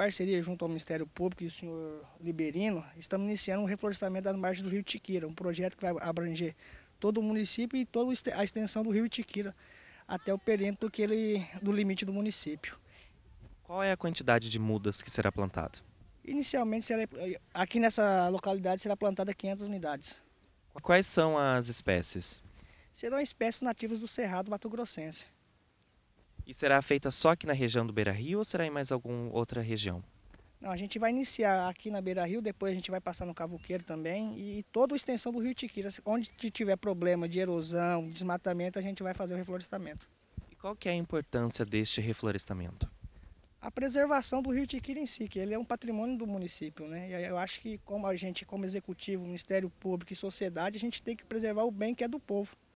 parceria junto ao Ministério Público e o senhor Liberino, estamos iniciando um reflorestamento das margens do Rio Tiquira, um projeto que vai abranger todo o município e toda a extensão do Rio Tiquira até o perímetro que ele, do limite do município. Qual é a quantidade de mudas que será plantada? Inicialmente, será, aqui nessa localidade será plantada 500 unidades. Quais são as espécies? Serão espécies nativas do Cerrado Mato Grossense. E será feita só aqui na região do Beira Rio ou será em mais alguma outra região? Não, a gente vai iniciar aqui na Beira Rio, depois a gente vai passar no Cavuqueiro também e, toda a extensão do Rio Tiquira. Onde tiver problema de erosão, desmatamento, a gente vai fazer o reflorestamento. E qual que é a importância deste reflorestamento? A preservação do Rio Tiquira em si, que ele é um patrimônio do município. Né? E eu acho que como a gente, como executivo, Ministério Público e sociedade, a gente tem que preservar o bem que é do povo.